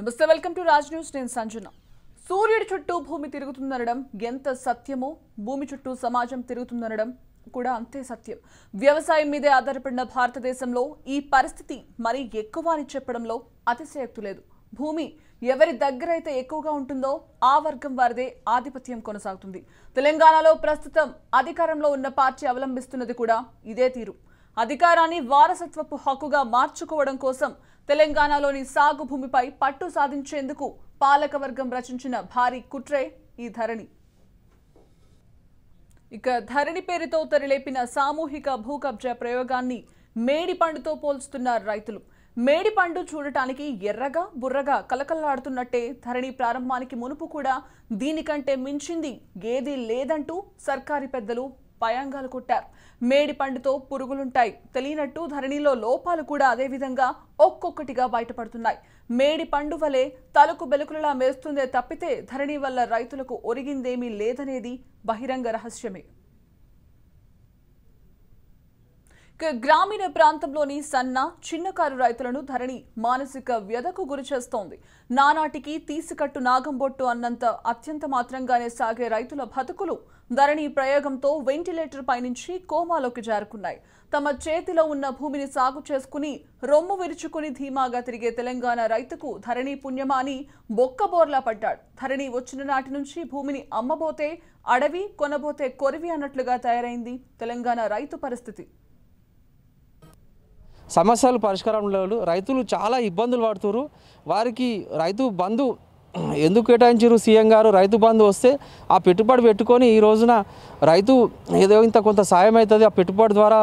నమస్తే welcome to Raj news నేను సంజన సూర్యుడి చుట్టూ భూమి తిరుగుతుందనడం ఎంత సత్యమో భూమి చుట్టూ సమాజం తిరుగుతుందనడం కూడా అంతే సత్యం వ్యవసాయం మీదే ఆధారపడిన భారతదేశంలో ఈ పరిస్థితి మరీ ఎక్కువ అని చెప్పడంలో అతిశయక్తు లేదు భూమి ఎవరి దగ్గర అయితే ఎక్కువగా ఉంటుందో ఆ వర్గం వారిదే ఆధిపత్యం కొనసాగుతుంది తెలంగాణలో ప్రస్తుతం అధికారంలో ఉన్న పార్టీ అవలంబిస్తున్నది కూడా ఇదే తీరు అధికారాన్ని వారసత్వపు హక్కుగా మార్చుకోవడం కోసం తెలంగాణలోని సాగు భూమిపై పట్టు సాధించేందుకు పాలకవర్గం రచించిన భారీ కుట్రే ఈ ధరణి ఇక ధరణి పేరుతో తెరలేపిన సామూహిక భూ కబ్జా ప్రయోగాన్ని మేడి పండుతో రైతులు మేడి పండు చూడటానికి ఎర్రగా బుర్రగా కలకల్లాడుతున్నట్టే ధరణి ప్రారంభానికి మునుపు కూడా దీనికంటే మించింది ఏదీ లేదంటూ సర్కారీ పెద్దలు పయాంగాలు కొట్టారు మేడి పండుతో పురుగులుంటాయి తెలియనట్టు ధరణిలో లోపాలు కూడా అదేవిధంగా ఒక్కొక్కటిగా బయటపడుతున్నాయి మేడి పండు వలె తలకు బెలుకులలా మేస్తుందే తప్పితే ధరణి వల్ల రైతులకు ఒరిగిందేమీ లేదనేది బహిరంగ రహస్యమే గ్రామీణ ప్రాంతంలోని సన్న చిన్నకారు రైతులను ధరణి మానసిక వ్యధకు గురి చేస్తోంది నానాటికి తీసికట్టు నాగంబొట్టు అన్నంత అత్యంత మాత్రంగానే సాగే రైతుల బతుకులు ధరణి ప్రయోగంతో వెంటిలేటర్ పైనుంచి కోమాలోకి జారుకున్నాయి తమ చేతిలో ఉన్న భూమిని సాగు చేసుకుని రొమ్ము విరుచుకుని ధీమాగా తిరిగే తెలంగాణ రైతుకు ధరణి పుణ్యమా అని బొక్కబోర్లా పడ్డాడు ధరణి వచ్చిన నాటి నుంచి భూమిని అమ్మబోతే అడవి కొనబోతే కొరివి అన్నట్లుగా తయారైంది తెలంగాణ రైతు పరిస్థితి సమస్యలు పరిష్కారం లేవు రైతులు చాలా ఇబ్బందులు పడుతురు వారికి రైతు బంధు ఎందుకు కేటాయించారు సీఎం గారు రైతు బంధు వస్తే ఆ పెట్టుబడి పెట్టుకొని ఈ రోజున రైతు ఏదో ఇంత కొంత సాయం అవుతుంది ఆ పెట్టుబడి ద్వారా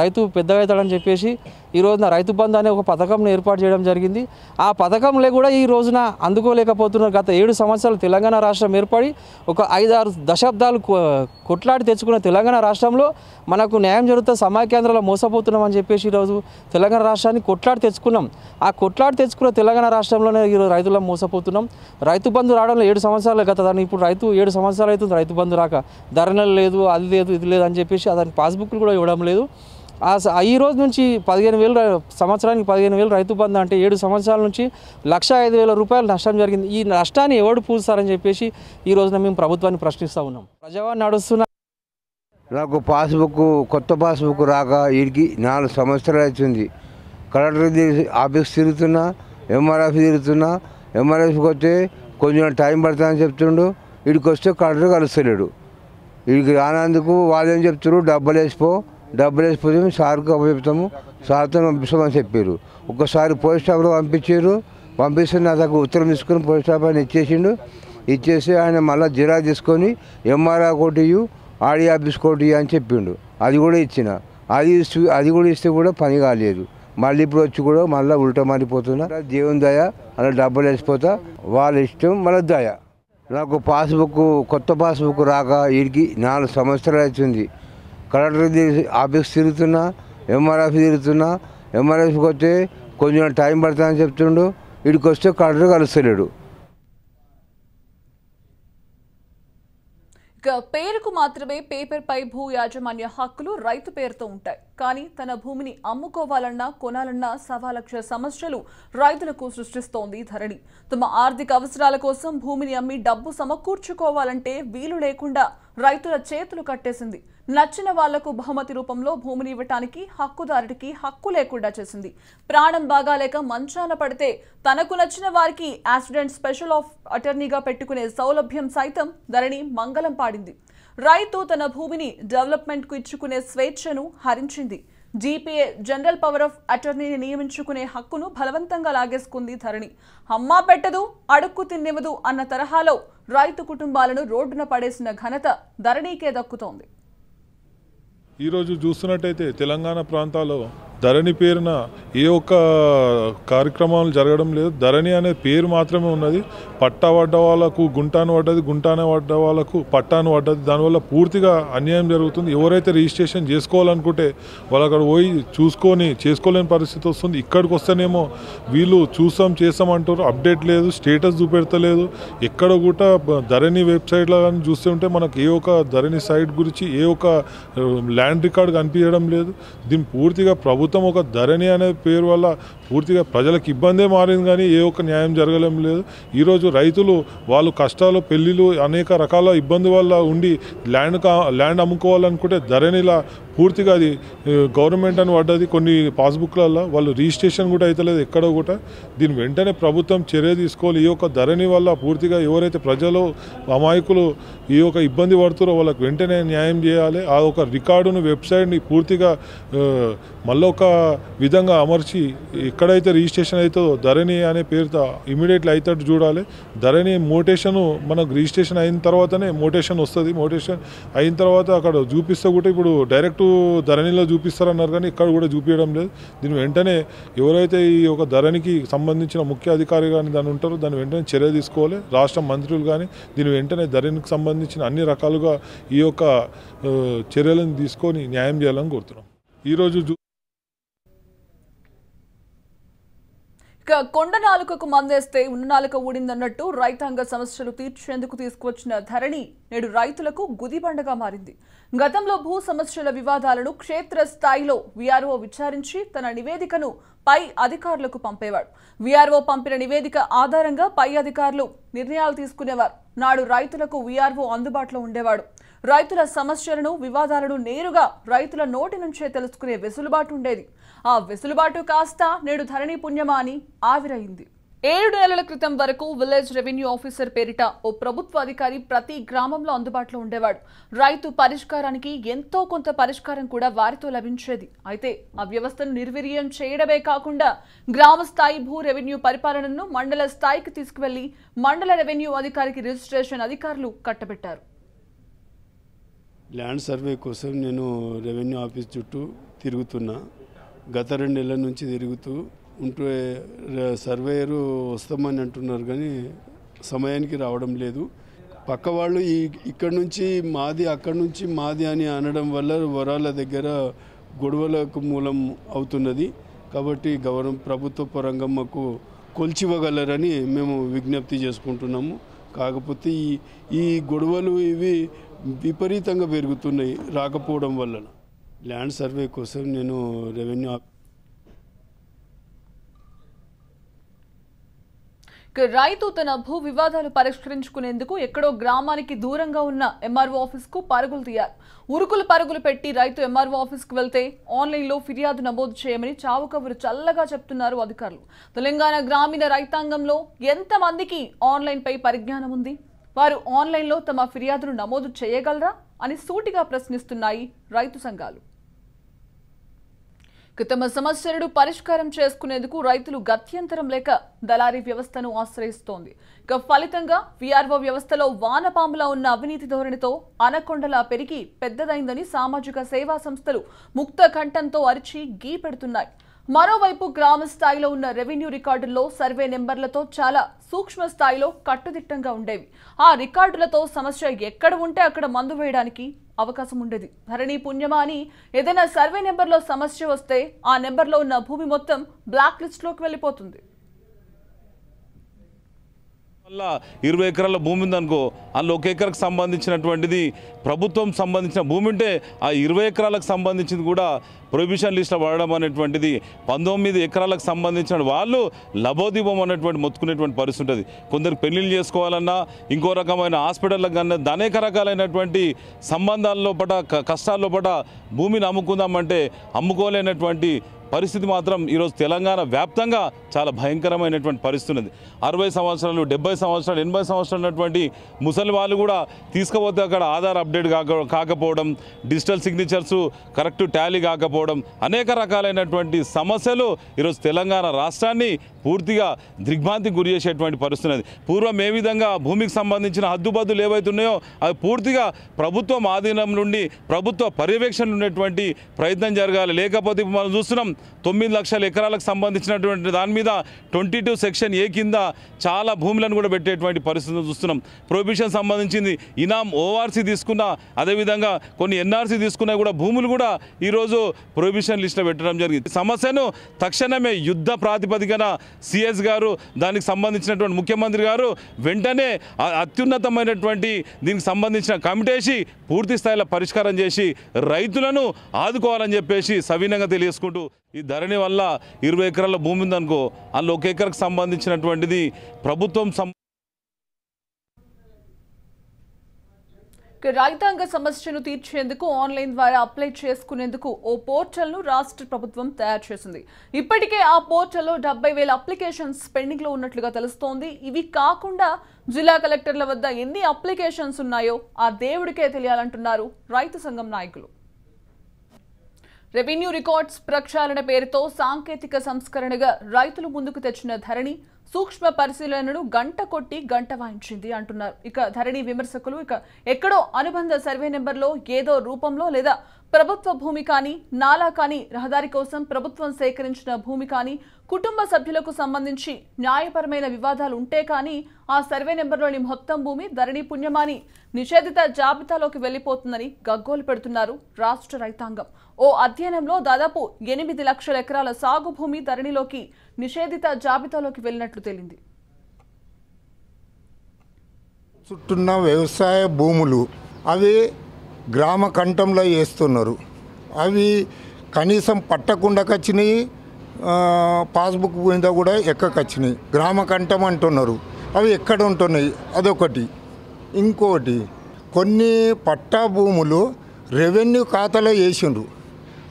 రైతు పెద్ద అవుతాడని చెప్పేసి ఈ రోజున రైతు బంధు అనే ఒక పథకంను ఏర్పాటు చేయడం జరిగింది ఆ పథకంలో కూడా ఈ రోజున అందుకోలేకపోతున్నారు గత ఏడు సంవత్సరాలు తెలంగాణ రాష్ట్రం ఏర్పడి ఒక ఐదారు దశాబ్దాలు కొట్లాడి తెచ్చుకున్న తెలంగాణ రాష్ట్రంలో మనకు న్యాయం జరుగుతా సమాయ కేంద్రాలు మోసపోతున్నామని చెప్పేసి ఈరోజు తెలంగాణ రాష్ట్రాన్ని కొట్లాడి తెచ్చుకున్నాం ఆ కొట్లాడి తెచ్చుకున్న తెలంగాణ రాష్ట్రంలోనే ఈరోజు రైతులను మోసపోతున్నాం రైతు బంధు రావడంలో ఏడు సంవత్సరాలు గత దాన్ని ఇప్పుడు రైతు ఏడు సంవత్సరాలు అవుతుంది రైతు బంధు రాక ధరణలు లేదు అది లేదు ఇది లేదు అని చెప్పేసి దాని పాస్బుక్లు కూడా ఇవ్వడం లేదు ఈ రోజు నుంచి పదిహేను వేలు సంవత్సరానికి పదిహేను వేలు రైతు బంధం అంటే ఏడు సంవత్సరాల నుంచి లక్ష ఐదు వేల రూపాయలు నష్టం జరిగింది ఈ నష్టాన్ని ఎవడు పూజిస్తారని చెప్పేసి ఈ రోజున మేము ప్రభుత్వాన్ని ప్రశ్నిస్తూ ఉన్నాం ప్రజావాణి నడుస్తున్నా నాకు పాస్బుక్ కొత్త పాస్బుక్ రాక వీడికి నాలుగు సంవత్సరాలు అవుతుంది కలెక్టర్ ఆఫీస్ తిరుగుతున్నా ఎంఆర్ఎఫ్ తిరుగుతున్నా ఎంఆర్ఎఫ్కి వస్తే కొంచెం టైం పడుతుందని చెప్తుండు వీడికి వస్తే కలెక్టర్ కలుస్తలేడు వీడికి రానందుకు వాళ్ళు ఏం చెప్తారు డబ్బులు వేసిపో డబ్బులు వేసిపోయాము సార్కు పంపిస్తాము సార్తో పంపిస్తామని చెప్పారు ఒక్కసారి పోలీస్ స్టాఫ్లో పంపించారు పంపిస్తే నా దగ్గర ఉత్తరం తీసుకుని పోలీస్ స్టాఫ్ ఆయన ఇచ్చేసిండు ఇచ్చేసి ఆయన మళ్ళీ జిరా తీసుకొని ఎంఆర్ఆ కోటి ఆర్డీ ఆఫీస్ కోటి అని చెప్పిండు అది కూడా ఇచ్చిన అది అది కూడా ఇస్తే కూడా పని కాలేదు మళ్ళీ ఇప్పుడు వచ్చి కూడా మళ్ళీ ఉల్టా మారిపోతున్నా దేవుని దయ అలా డబ్బులు వేసిపోతా వాళ్ళ ఇష్టం మళ్ళీ దయ నాకు పాస్బుక్ కొత్త పాస్బుక్ రాక వీడికి నాలుగు సంవత్సరాలు అవుతుంది కలెక్టర్ ఆఫీస్ తిరుగుతున్నా ఎంఆర్ఎఫ్ తిరుగుతున్నా ఆఫీస్కి వస్తే కొంచెం టైం పడుతుందని చెప్తుండు వీడికి వస్తే కలెక్టర్ కలుస్తలేడు పేరుకు మాత్రమే పేపర్పై భూ యాజమాన్య హక్కులు రైతు పేరుతో ఉంటాయి కానీ తన భూమిని అమ్ముకోవాలన్నా కొనాలన్నా సవా లక్ష సమస్యలు రైతులకు సృష్టిస్తోంది ధరణి తమ ఆర్థిక అవసరాల కోసం భూమిని అమ్మి డబ్బు సమకూర్చుకోవాలంటే వీలు లేకుండా రైతుల చేతులు కట్టేసింది నచ్చిన వాళ్లకు బహుమతి రూపంలో భూమిని ఇవ్వటానికి హక్కుదారుడికి హక్కు లేకుండా చేసింది ప్రాణం బాగాలేక మంచాన పడితే తనకు నచ్చిన వారికి యాక్సిడెంట్ స్పెషల్ ఆఫ్ అటర్నీగా పెట్టుకునే సౌలభ్యం సైతం ధరణి మంగళం పాడింది రైతు తన భూమిని డెవలప్మెంట్కు ఇచ్చుకునే స్వేచ్ఛను హరించింది జీపీఏ జనరల్ పవర్ ఆఫ్ అటర్నీని నియమించుకునే హక్కును బలవంతంగా లాగేసుకుంది ధరణి హమ్మా పెట్టదు అడుక్కు తిన్నివ్వదు అన్న తరహాలో రైతు కుటుంబాలను రోడ్డున పడేసిన ఘనత ధరణికే దక్కుతోంది ఈరోజు చూస్తున్నట్టయితే తెలంగాణ ప్రాంతాల్లో ధరణి పేరున ఏ ఒక్క కార్యక్రమాలు జరగడం లేదు ధరణి అనే పేరు మాత్రమే ఉన్నది పట్టా పడ్డ వాళ్ళకు గుంటాను పడ్డది గుంటాను పడ్డ వాళ్ళకు పట్టాను పడ్డది దానివల్ల పూర్తిగా అన్యాయం జరుగుతుంది ఎవరైతే రిజిస్ట్రేషన్ చేసుకోవాలనుకుంటే వాళ్ళు అక్కడ పోయి చూసుకొని చేసుకోలేని పరిస్థితి వస్తుంది ఇక్కడికి వస్తేనేమో వీళ్ళు చూసాం చేస్తాం అంటారు అప్డేట్ లేదు స్టేటస్ చూపెడతలేదు ఎక్కడ కూడా ధరణి వెబ్సైట్లో కానీ చూస్తుంటే మనకు ఏ ఒక్క ధరణి సైట్ గురించి ఏ ఒక్క ల్యాండ్ రికార్డ్ కనిపించడం లేదు దీన్ని పూర్తిగా ప్రభుత్వం ప్రభుత్వం ఒక ధరణి అనే పేరు వల్ల పూర్తిగా ప్రజలకు ఇబ్బందే మారింది కానీ ఏ ఒక్క న్యాయం జరగలేం లేదు ఈరోజు రైతులు వాళ్ళు కష్టాలు పెళ్ళిళ్ళు అనేక రకాల ఇబ్బంది వల్ల ఉండి ల్యాండ్ ల్యాండ్ అమ్ముకోవాలనుకుంటే ధరణిలా పూర్తిగా అది గవర్నమెంట్ అని పడ్డది కొన్ని పాస్బుక్లల్లో వాళ్ళు రిజిస్ట్రేషన్ కూడా అవుతలేదు ఎక్కడో కూడా దీని వెంటనే ప్రభుత్వం చర్య తీసుకోవాలి ఈ యొక్క ధరణి వల్ల పూర్తిగా ఎవరైతే ప్రజలు అమాయకులు ఈ యొక్క ఇబ్బంది పడుతురో వాళ్ళకి వెంటనే న్యాయం చేయాలి ఆ ఒక రికార్డును వెబ్సైట్ని పూర్తిగా మళ్ళొక విధంగా అమర్చి ఎక్కడైతే రిజిస్ట్రేషన్ అవుతుందో ధరణి అనే పేరుతో ఇమీడియట్లీ అవుతాడు చూడాలి ధరణి మోటేషను మనకు రిజిస్ట్రేషన్ అయిన తర్వాతనే మోటేషన్ వస్తుంది మోటేషన్ అయిన తర్వాత అక్కడ చూపిస్తే కూడా ఇప్పుడు డైరెక్ట్ మనకు ధరణిలో చూపిస్తారన్నారు కానీ ఇక్కడ కూడా చూపించడం లేదు దీని వెంటనే ఎవరైతే ఈ యొక్క ధరణికి సంబంధించిన ముఖ్య అధికారి కానీ దాని ఉంటారో దాని వెంటనే చర్య తీసుకోవాలి రాష్ట్ర మంత్రులు కానీ దీని వెంటనే ధరణికి సంబంధించిన అన్ని రకాలుగా ఈ యొక్క చర్యలను తీసుకొని న్యాయం చేయాలని కోరుతున్నాం ఈరోజు కొండ నాలుకకు మందేస్తే ఉన్న నాలుక ఊడిందన్నట్టు రైతాంగ సమస్యలు తీర్చేందుకు తీసుకువచ్చిన ధరణి నేడు రైతులకు గుదిబండగా మారింది గతంలో భూ సమస్యల వివాదాలను క్షేత్రస్థాయిలో వీఆర్ఓ విచారించి తన నివేదికను పై అధికారులకు పంపేవాడు వీఆర్ఓ పంపిన నివేదిక ఆధారంగా పై అధికారులు నిర్ణయాలు తీసుకునేవారు నాడు రైతులకు వీఆర్ఓ అందుబాటులో ఉండేవాడు రైతుల సమస్యలను వివాదాలను నేరుగా రైతుల నోటి నుంచే తెలుసుకునే వెసులుబాటు ఉండేది ఆ వెసులుబాటు కాస్త నేడు ధరణి పుణ్యమా అని ఆవిరైంది ఏడు నెలల క్రితం వరకు విలేజ్ రెవెన్యూ ఆఫీసర్ పేరిట ఓ ప్రభుత్వ అధికారి ప్రతి గ్రామంలో అందుబాటులో ఉండేవాడు రైతు పరిష్కారానికి ఎంతో కొంత పరిష్కారం కూడా వారితో లభించేది అయితే ఆ వ్యవస్థను నిర్వీర్యం చేయడమే కాకుండా గ్రామ స్థాయి భూ రెవెన్యూ పరిపాలనను మండల స్థాయికి తీసుకువెళ్లి మండల రెవెన్యూ అధికారికి రిజిస్ట్రేషన్ అధికారులు కట్టబెట్టారు ల్యాండ్ సర్వే కోసం నేను రెవెన్యూ ఆఫీస్ చుట్టూ తిరుగుతున్నా గత రెండు నెలల నుంచి తిరుగుతూ ఉంటు సర్వేయరు వస్తామని అంటున్నారు కానీ సమయానికి రావడం లేదు పక్క వాళ్ళు ఈ ఇక్కడ నుంచి మాది అక్కడి నుంచి మాది అని అనడం వల్ల వరాల దగ్గర గొడవలకు మూలం అవుతున్నది కాబట్టి గవర్నమెంట్ ప్రభుత్వ పరంగా మాకు కొలిచివ్వగలరని మేము విజ్ఞప్తి చేసుకుంటున్నాము కాకపోతే ఈ ఈ గొడవలు ఇవి విపరీతంగా పెరుగుతున్నాయి రాకపోవడం వలన ల్యాండ్ సర్వే కోసం నేను రెవెన్యూ రైతు తన భూ వివాదాలు పరిష్కరించుకునేందుకు ఎక్కడో గ్రామానికి దూరంగా ఉన్న ఎంఆర్ఓ ఆఫీస్కు పరుగులు తీయారు ఉరుకులు పరుగులు పెట్టి రైతు ఎంఆర్ఓ ఆఫీస్కు వెళ్తే ఆన్లైన్లో ఫిర్యాదు నమోదు చేయమని చావు చల్లగా చెప్తున్నారు అధికారులు తెలంగాణ గ్రామీణ రైతాంగంలో ఎంతమందికి ఆన్లైన్పై పరిజ్ఞానం ఉంది వారు ఆన్లైన్లో తమ ఫిర్యాదును నమోదు చేయగలరా అని సూటిగా ప్రశ్నిస్తున్నాయి రైతు సంఘాలు తమ సమస్యలను పరిష్కారం చేసుకునేందుకు రైతులు గత్యంతరం లేక దళారీ వ్యవస్థను ఆశ్రయిస్తోంది ఇక ఫలితంగా విఆర్ఓ వ్యవస్థలో వానపాములా ఉన్న అవినీతి ధోరణితో అనకొండలా పెరిగి పెద్దదైందని సామాజిక సేవా సంస్థలు ముక్త కంఠంతో అరిచి గీ పెడుతున్నాయి మరోవైపు గ్రామ స్థాయిలో ఉన్న రెవెన్యూ రికార్డుల్లో సర్వే నెంబర్లతో చాలా సూక్ష్మ స్థాయిలో కట్టుదిట్టంగా ఉండేవి ఆ రికార్డులతో సమస్య ఎక్కడ ఉంటే అక్కడ మందు వేయడానికి అవకాశం ఉండేది ధరణి పుణ్యమా అని ఏదైనా సర్వే నెంబర్లో సమస్య వస్తే ఆ నెంబర్లో ఉన్న భూమి మొత్తం బ్లాక్ లిస్ట్లోకి వెళ్ళిపోతుంది వల్ల ఇరవై ఎకరాల భూమి ఉందనుకో అందులో ఒక ఎకరకు సంబంధించినటువంటిది ప్రభుత్వం సంబంధించిన భూమి ఉంటే ఆ ఇరవై ఎకరాలకు సంబంధించింది కూడా ప్రొహిబిషన్ లిస్ట్లో వాడడం అనేటువంటిది పంతొమ్మిది ఎకరాలకు సంబంధించిన వాళ్ళు లభోదీపం అనేటువంటి మొత్తుకునేటువంటి పరిస్థితి ఉంటుంది కొందరు పెళ్లిళ్ళు చేసుకోవాలన్నా ఇంకో రకమైన హాస్పిటళ్ళకు కన్నా అనేక రకాలైనటువంటి సంబంధాల్లో పట కష్టాల్లో పట భూమిని అమ్ముకుందామంటే అమ్ముకోలేనటువంటి పరిస్థితి మాత్రం ఈరోజు తెలంగాణ వ్యాప్తంగా చాలా భయంకరమైనటువంటి పరిస్థితి ఉన్నది అరవై సంవత్సరాలు డెబ్బై సంవత్సరాలు ఎనభై సంవత్సరాలు ఉన్నటువంటి ముసలి వాళ్ళు కూడా తీసుకపోతే అక్కడ ఆధార్ అప్డేట్ కాక కాకపోవడం డిజిటల్ సిగ్నేచర్స్ కరెక్ట్ ట్యాలీ కాకపోవడం అనేక రకాలైనటువంటి సమస్యలు ఈరోజు తెలంగాణ రాష్ట్రాన్ని పూర్తిగా దిగ్భాంతికి గురి చేసేటువంటి పరిస్థితి ఉన్నది పూర్వం ఏ విధంగా భూమికి సంబంధించిన హద్దుబద్దులు ఏవైతున్నాయో అవి పూర్తిగా ప్రభుత్వం ఆధీనం నుండి ప్రభుత్వ పర్యవేక్షణ ఉండేటువంటి ప్రయత్నం జరగాలి లేకపోతే మనం చూస్తున్నాం తొమ్మిది లక్షల ఎకరాలకు సంబంధించినటువంటి దాని మీద ట్వంటీ టూ సెక్షన్ ఏ కింద చాలా భూములను కూడా పెట్టేటువంటి పరిస్థితులు చూస్తున్నాం ప్రొహిబిషన్ సంబంధించింది ఇనాం ఓఆర్సీ తీసుకున్న అదేవిధంగా కొన్ని ఎన్ఆర్సీ తీసుకున్న కూడా భూములు కూడా ఈరోజు ప్రొహిబిషన్ లిస్ట్లో పెట్టడం జరిగింది సమస్యను తక్షణమే యుద్ధ ప్రాతిపదికన సిఎస్ గారు దానికి సంబంధించినటువంటి ముఖ్యమంత్రి గారు వెంటనే అత్యున్నతమైనటువంటి దీనికి సంబంధించిన కమిటేసి పూర్తి స్థాయిలో పరిష్కారం చేసి రైతులను ఆదుకోవాలని చెప్పేసి సవీనంగా తెలియజేసుకుంటూ ఈ ధరణి వల్ల ఇరవై ఎకరాల భూమి ఉందనుకో అందులో ఒక ఎకరకు సంబంధించినటువంటిది ప్రభుత్వం రాయితాంగ సమస్యను తీర్చేందుకు ఆన్లైన్ ద్వారా అప్లై చేసుకునేందుకు ఓ పోర్టల్ను రాష్ట్ర ప్రభుత్వం తయారు చేసింది ఇప్పటికే ఆ పోర్టల్లో డెబ్బై వేల అప్లికేషన్స్ పెండింగ్లో ఉన్నట్లుగా తెలుస్తోంది ఇవి కాకుండా జిల్లా కలెక్టర్ల వద్ద ఎన్ని అప్లికేషన్స్ ఉన్నాయో ఆ దేవుడికే తెలియాలంటున్నారు రైతు సంఘం నాయకులు రెవెన్యూ రికార్డ్స్ ప్రక్షాళన పేరుతో సాంకేతిక సంస్కరణగా రైతులు ముందుకు తెచ్చిన ధరణి సూక్ష్మ పరిశీలనను గంట కొట్టి గంట వాయించింది అంటున్నారు ఇక ధరణి విమర్శకులు ఇక ఎక్కడో అనుబంధ సర్వే నెంబర్లో ఏదో రూపంలో లేదా ప్రభుత్వ భూమి కానీ నాలా కానీ రహదారి కోసం ప్రభుత్వం సేకరించిన భూమి కానీ కుటుంబ సభ్యులకు సంబంధించి న్యాయపరమైన వివాదాలు ఉంటే కానీ ఆ సర్వే నెంబర్లోని మొత్తం భూమి ధరణి పుణ్యమాని నిషేధిత జాబితాలోకి వెళ్లిపోతుందని గగ్గోలు పెడుతున్నారు రాష్ట్ర రైతాంగం ఓ అధ్యయనంలో దాదాపు ఎనిమిది లక్షల ఎకరాల సాగు భూమి ధరణిలోకి నిషేధిత జాబితాలోకి వెళ్ళినట్లు తేలింది చుట్టున్న వ్యవసాయ భూములు అవి గ్రామ కంఠంలో వేస్తున్నారు అవి కనీసం పట్టకుండకొచ్చినాయి పాస్బుక్ మీద కూడా ఎక్కకొచ్చినాయి గ్రామ కంఠం అంటున్నారు అవి ఎక్కడ ఉంటున్నాయి అదొకటి ఇంకోటి కొన్ని పట్టా భూములు రెవెన్యూ ఖాతాలో వేసిండ్రు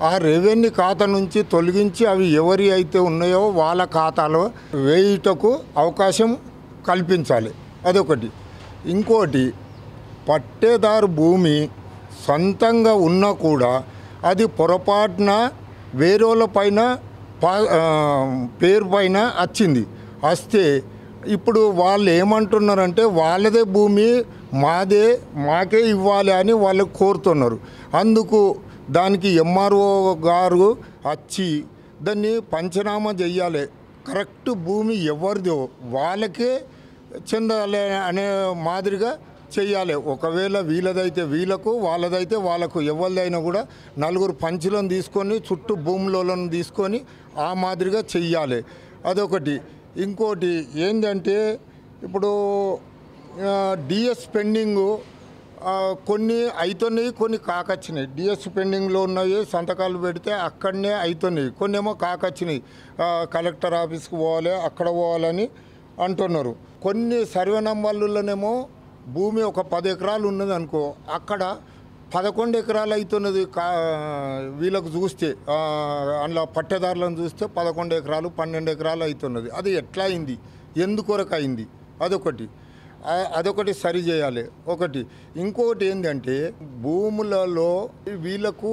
ఆ రెవెన్యూ ఖాతా నుంచి తొలగించి అవి ఎవరి అయితే ఉన్నాయో వాళ్ళ ఖాతాలో వేయుటకు అవకాశం కల్పించాలి అదొకటి ఇంకోటి పట్టేదారు భూమి సొంతంగా ఉన్నా కూడా అది పొరపాటున వేరేల పైన పేరు పైన వచ్చింది వస్తే ఇప్పుడు వాళ్ళు ఏమంటున్నారంటే వాళ్ళదే భూమి మాదే మాకే ఇవ్వాలి అని వాళ్ళు కోరుతున్నారు అందుకు దానికి ఎంఆర్ఓ గారు వచ్చి దాన్ని పంచనామా చెయ్యాలి కరెక్ట్ భూమి ఎవరిదో వాళ్ళకే చెందాలి అనే మాదిరిగా చెయ్యాలి ఒకవేళ వీళ్ళదైతే వీళ్ళకు వాళ్ళదైతే వాళ్ళకు ఎవరిదైనా కూడా నలుగురు పంచులను తీసుకొని చుట్టూ భూములను తీసుకొని ఆ మాదిరిగా చెయ్యాలి అదొకటి ఇంకోటి ఏంటంటే ఇప్పుడు డిఎస్ పెండింగు కొన్ని అవుతున్నాయి కొన్ని కాకొచ్చినాయి డిఎస్ పెండింగ్లో ఉన్నాయి సంతకాలు పెడితే అక్కడనే అవుతున్నాయి కొన్ని ఏమో కాకొచ్చినాయి కలెక్టర్ ఆఫీస్కి పోవాలి అక్కడ పోవాలని అంటున్నారు కొన్ని సర్వే నంబర్లలోనేమో భూమి ఒక పది ఎకరాలు ఉన్నది అనుకో అక్కడ పదకొండు ఎకరాలు అవుతున్నది కా వీళ్ళకు చూస్తే అందులో పట్టెదారులను చూస్తే పదకొండు ఎకరాలు పన్నెండు ఎకరాలు అవుతున్నది అది ఎట్లా అయింది ఎందుకొరకు అయింది అదొకటి అదొకటి సరి చేయాలి ఒకటి ఇంకొకటి ఏంటంటే భూములలో వీళ్ళకు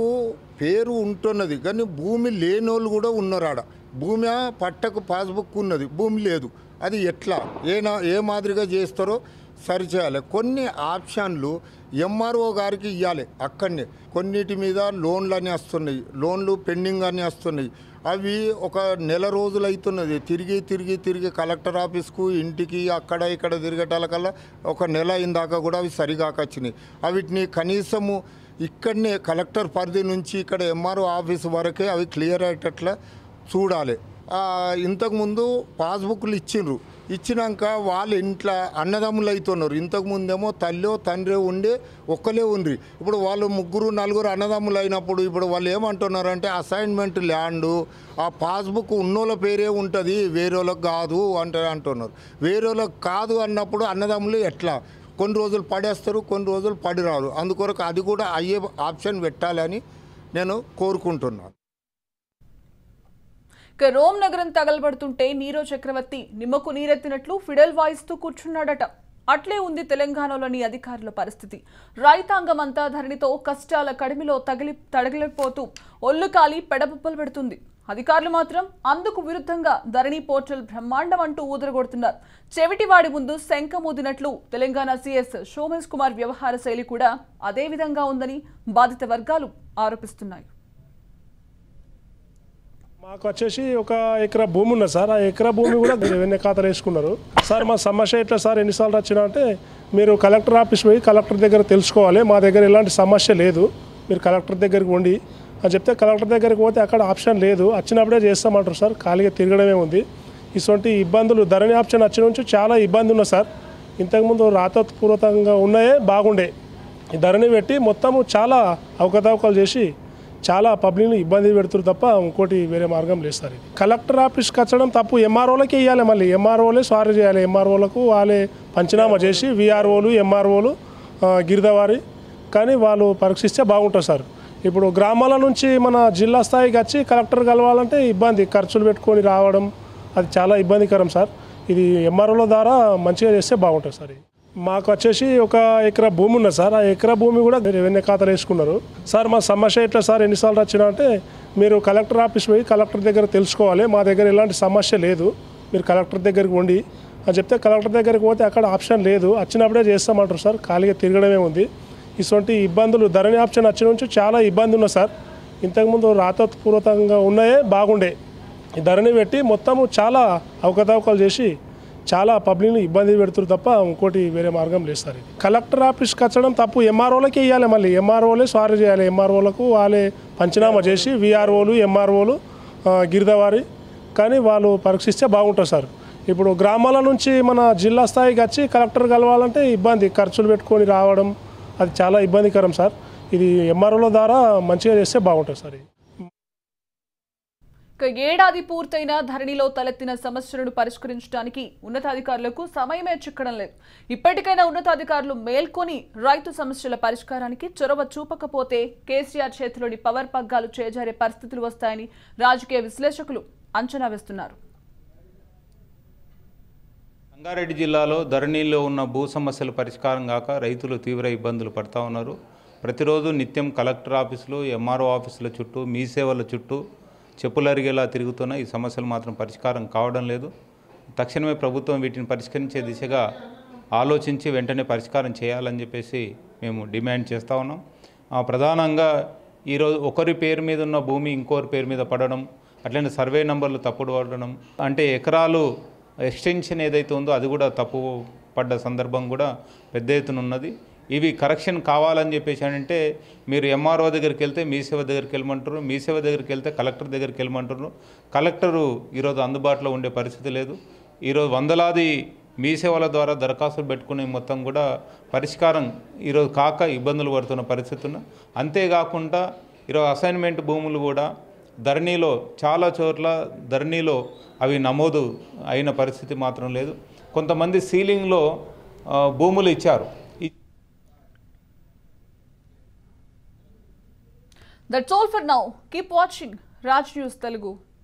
పేరు ఉంటున్నది కానీ భూమి లేనోళ్ళు కూడా ఉన్నారు ఆడ భూమి పట్టకు పాస్బుక్ ఉన్నది భూమి లేదు అది ఎట్లా ఏ ఏ మాదిరిగా చేస్తారో సరిచేయాలి కొన్ని ఆప్షన్లు ఎంఆర్ఓ గారికి ఇవ్వాలి అక్కడనే కొన్నిటి మీద లోన్లు అని వస్తున్నాయి లోన్లు పెండింగ్ అని వస్తున్నాయి అవి ఒక నెల రోజులు అవుతున్నది తిరిగి తిరిగి తిరిగి కలెక్టర్ ఆఫీస్కు ఇంటికి అక్కడ ఇక్కడ తిరగటాలకల్లా ఒక నెల అయిందాక కూడా అవి సరిగాక వచ్చినాయి అవిటిని కనీసము ఇక్కడనే కలెక్టర్ పరిధి నుంచి ఇక్కడ ఎంఆర్ఓ ఆఫీస్ వరకే అవి క్లియర్ అయ్యేటట్లా చూడాలి ఇంతకుముందు పాస్బుక్లు ఇచ్చిండ్రు ఇచ్చినాక వాళ్ళ ఇంట్లో అన్నదమ్ములు అవుతున్నారు ఇంతకుముందేమో తల్లో తండ్రి ఉండి ఒక్కలే ఉండ్రి ఇప్పుడు వాళ్ళు ముగ్గురు నలుగురు అన్నదమ్ములు అయినప్పుడు ఇప్పుడు వాళ్ళు ఏమంటున్నారంటే అసైన్మెంట్ ల్యాండ్ ఆ పాస్బుక్ ఉన్నోళ్ళ పేరే ఉంటుంది వేరేళ్ళకి కాదు అంటే అంటున్నారు వేరేళ్ళకి కాదు అన్నప్పుడు అన్నదమ్ములు ఎట్లా కొన్ని రోజులు పడేస్తారు కొన్ని రోజులు పడిరారు అందుకొరకు అది కూడా అయ్యే ఆప్షన్ పెట్టాలని నేను కోరుకుంటున్నాను ఇక రోమ్ నగరం తగలబడుతుంటే నీరో చక్రవర్తి నిమ్మకు నీరెత్తినట్లు ఫిడల్ వాయిస్తూ కూర్చున్నాడట అట్లే ఉంది తెలంగాణలోని అధికారుల పరిస్థితి రైతాంగం అంతా ధరణితో కష్టాల కడిమిలో తగిలి తడగిలిపోతూ ఒళ్ళు కాలి పెడబొప్పలు పెడుతుంది అధికారులు మాత్రం అందుకు విరుద్ధంగా ధరణి పోర్టల్ బ్రహ్మాండం అంటూ ఊదరగొడుతున్నారు చెవిటివాడి ముందు శంఖమూదినట్లు తెలంగాణ సీఎస్ సోమేష్ కుమార్ వ్యవహార శైలి కూడా అదే విధంగా ఉందని బాధిత వర్గాలు ఆరోపిస్తున్నాయి మాకు వచ్చేసి ఒక ఎకరా భూమి ఉన్నది సార్ ఆ ఎకరా భూమి కూడా వెన్న ఖాతాలు వేసుకున్నారు సార్ మా సమస్య ఎట్లా సార్ ఎన్నిసార్లు వచ్చినా అంటే మీరు కలెక్టర్ ఆఫీస్ పోయి కలెక్టర్ దగ్గర తెలుసుకోవాలి మా దగ్గర ఎలాంటి సమస్య లేదు మీరు కలెక్టర్ దగ్గరికి ఉండి అని చెప్తే కలెక్టర్ దగ్గరికి పోతే అక్కడ ఆప్షన్ లేదు వచ్చినప్పుడే చేస్తామంటారు సార్ ఖాళీగా తిరగడమే ఉంది ఇటువంటి ఇబ్బందులు ధరణి ఆప్షన్ వచ్చిన నుంచి చాలా ఇబ్బంది ఉన్నది సార్ ఇంతకుముందు రాతపూర్వకంగా ఉన్నాయే బాగుండే ధరణి పెట్టి మొత్తము చాలా అవకతవకలు చేసి చాలా పబ్లిక్ని ఇబ్బంది పెడుతురు తప్ప ఇంకోటి వేరే మార్గం లేదు సార్ ఇది కలెక్టర్ ఆఫీస్కి వచ్చడం తప్పు ఎంఆర్ఓలకి ఇవ్వాలి మళ్ళీ ఎంఆర్ఓలే సారీ చేయాలి ఎంఆర్ఓలకు వాళ్ళే పంచనామా చేసి విఆర్ఓలు ఎంఆర్ఓలు గిరిదవారి కానీ వాళ్ళు పరీక్షిస్తే బాగుంటుంది సార్ ఇప్పుడు గ్రామాల నుంచి మన జిల్లా స్థాయికి వచ్చి కలెక్టర్ కలవాలంటే ఇబ్బంది ఖర్చులు పెట్టుకొని రావడం అది చాలా ఇబ్బందికరం సార్ ఇది ఎంఆర్ఓల ద్వారా మంచిగా చేస్తే బాగుంటుంది సార్ ఇది మాకు వచ్చేసి ఒక ఎకరా భూమి ఉన్నది సార్ ఆ ఎకరా భూమి కూడా రెవెన్యూ ఖాతాలు వేసుకున్నారు సార్ మా సమస్య ఎట్లా సార్ ఎన్నిసార్లు వచ్చినా అంటే మీరు కలెక్టర్ ఆఫీస్ పోయి కలెక్టర్ దగ్గర తెలుసుకోవాలి మా దగ్గర ఎలాంటి సమస్య లేదు మీరు కలెక్టర్ దగ్గరికి ఉండి అని చెప్తే కలెక్టర్ దగ్గరికి పోతే అక్కడ ఆప్షన్ లేదు వచ్చినప్పుడే చేస్తామంటారు సార్ ఖాళీగా తిరగడమే ఉంది ఇటువంటి ఇబ్బందులు ధరణి ఆప్షన్ వచ్చిన నుంచి చాలా ఇబ్బంది ఉన్నాయి సార్ ఇంతకుముందు రాతపూర్వకంగా ఉన్నాయే బాగుండే ధరణి పెట్టి మొత్తము చాలా అవకతవకలు చేసి చాలా పబ్లిక్ని ఇబ్బంది పెడుతురు తప్ప ఇంకోటి వేరే మార్గం లేదు సార్ ఇది కలెక్టర్ ఆఫీస్కి వచ్చడం తప్పు ఎంఆర్ఓలకి ఇవ్వాలి మళ్ళీ ఎంఆర్ఓలే సారీ చేయాలి ఎంఆర్ఓలకు వాళ్ళే పంచనామా చేసి విఆర్ఓలు ఎంఆర్ఓలు గిరిదవారి కానీ వాళ్ళు పరీక్షిస్తే బాగుంటుంది సార్ ఇప్పుడు గ్రామాల నుంచి మన జిల్లా స్థాయికి వచ్చి కలెక్టర్ కలవాలంటే ఇబ్బంది ఖర్చులు పెట్టుకొని రావడం అది చాలా ఇబ్బందికరం సార్ ఇది ఎంఆర్ఓల ద్వారా మంచిగా చేస్తే బాగుంటుంది సార్ ఇక ఏడాది పూర్తయిన ధరణిలో తలెత్తిన సమస్యలను పరిష్కరించడానికి ఉన్నతాధికారులకు సమయమే చిక్కడం లేదు ఇప్పటికైనా ఉన్నతాధికారులు మేల్కొని రైతు సమస్యల పరిష్కారానికి చొరవ చూపకపోతే కేసీఆర్ చేతిలోని పవర్ పగ్గాలు చేజారే పరిస్థితులు వస్తాయని రాజకీయ విశ్లేషకులు అంచనా వేస్తున్నారు రంగారెడ్డి జిల్లాలో ధరణిలో ఉన్న భూ సమస్యల పరిష్కారం కాక రైతులు తీవ్ర ఇబ్బందులు పడతా ఉన్నారు ప్రతిరోజు నిత్యం కలెక్టర్ ఆఫీసులు ఎంఆర్ఓ ఆఫీసుల చుట్టూ మీ సేవల చుట్టూ చెప్పులు అరిగేలా తిరుగుతున్న ఈ సమస్యలు మాత్రం పరిష్కారం కావడం లేదు తక్షణమే ప్రభుత్వం వీటిని పరిష్కరించే దిశగా ఆలోచించి వెంటనే పరిష్కారం చేయాలని చెప్పేసి మేము డిమాండ్ చేస్తూ ఉన్నాం ప్రధానంగా ఈరోజు ఒకరి పేరు మీద ఉన్న భూమి ఇంకొకరి పేరు మీద పడడం అట్లనే సర్వే నంబర్లు తప్పుడు పడడం అంటే ఎకరాలు ఎక్స్టెన్షన్ ఏదైతే ఉందో అది కూడా తప్పు పడ్డ సందర్భం కూడా పెద్ద ఎత్తున ఉన్నది ఇవి కరెక్షన్ కావాలని చెప్పేసి అంటే మీరు ఎంఆర్ఓ దగ్గరికి వెళ్తే మీ సేవ దగ్గరికి వెళ్ళమంటారు మీ సేవ దగ్గరికి వెళ్తే కలెక్టర్ దగ్గరికి వెళ్ళమంటారు కలెక్టరు ఈరోజు అందుబాటులో ఉండే పరిస్థితి లేదు ఈరోజు వందలాది మీ సేవల ద్వారా దరఖాస్తులు పెట్టుకునే మొత్తం కూడా పరిష్కారం ఈరోజు కాక ఇబ్బందులు పడుతున్న పరిస్థితి ఉన్న అంతేకాకుండా ఈరోజు అసైన్మెంట్ భూములు కూడా ధరణిలో చాలా చోట్ల ధరణిలో అవి నమోదు అయిన పరిస్థితి మాత్రం లేదు కొంతమంది సీలింగ్లో భూములు ఇచ్చారు That's all for now. Keep watching Raj News Telugu.